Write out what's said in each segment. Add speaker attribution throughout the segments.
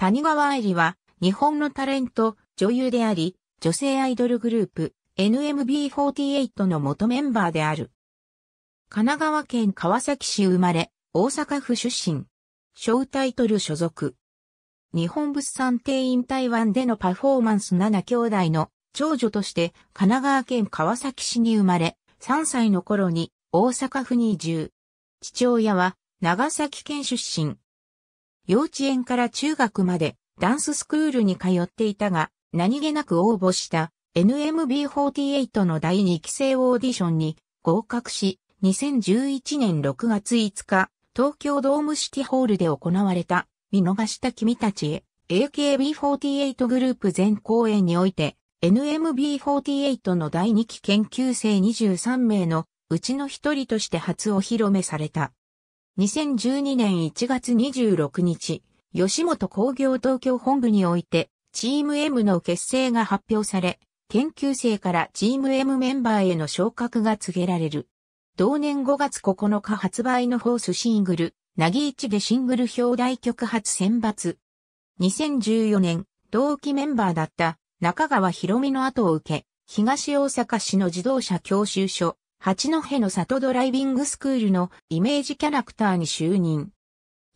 Speaker 1: 谷川愛理は、日本のタレント、女優であり、女性アイドルグループ、NMB48 の元メンバーである。神奈川県川崎市生まれ、大阪府出身。ショータイトル所属。日本物産定員台湾でのパフォーマンス7兄弟の長女として神奈川県川崎市に生まれ、3歳の頃に大阪府に移住。父親は長崎県出身、幼稚園から中学までダンススクールに通っていたが、何気なく応募した NMB48 の第2期生オーディションに合格し、2011年6月5日、東京ドームシティホールで行われた見逃した君たちへ AKB48 グループ全公演において NMB48 の第2期研究生23名のうちの一人として初お披露目された。2012年1月26日、吉本工業東京本部において、チーム M の結成が発表され、研究生からチーム M メンバーへの昇格が告げられる。同年5月9日発売のフォースシングル、なぎいちでシングル表題曲初選抜。2014年、同期メンバーだった中川博美の後を受け、東大阪市の自動車教習所、八戸の里ドライビングスクールのイメージキャラクターに就任。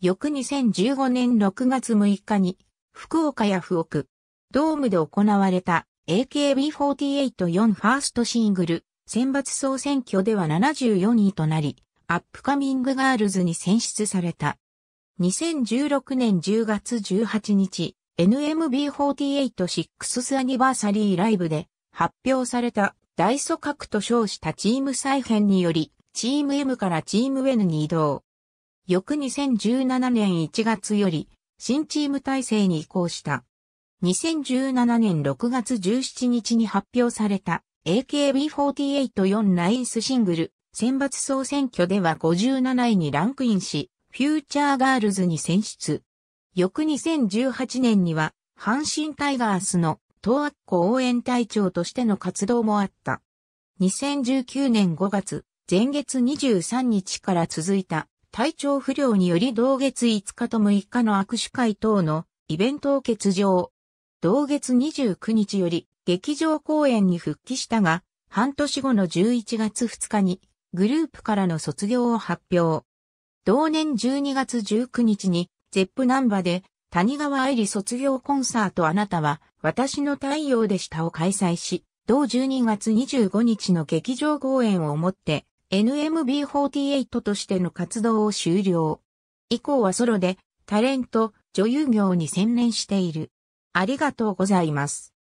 Speaker 1: 翌2015年6月6日に、福岡や福岡、ドームで行われた AKB484 ファーストシングル、選抜総選挙では74位となり、アップカミングガールズに選出された。2016年10月18日、NMB486 アニバーサリーライブで発表された大祖格と称したチーム再編により、チーム M からチーム N に移動。翌2017年1月より、新チーム体制に移行した。2017年6月17日に発表された AKB484 ナインスシングル選抜総選挙では57位にランクインし、フューチャーガールズに選出。翌2018年には、阪神タイガースの東悪湖応援隊長としての活動もあった。2019年5月、前月23日から続いた体調不良により同月5日と6日の握手会等のイベントを欠場。同月29日より劇場公演に復帰したが、半年後の11月2日にグループからの卒業を発表。同年12月19日にゼップナンバで谷川愛理卒業コンサートあなたは私の太陽でしたを開催し、同12月25日の劇場公演をもって、NMB48 としての活動を終了。以降はソロで、タレント、女優業に専念している。ありがとうございます。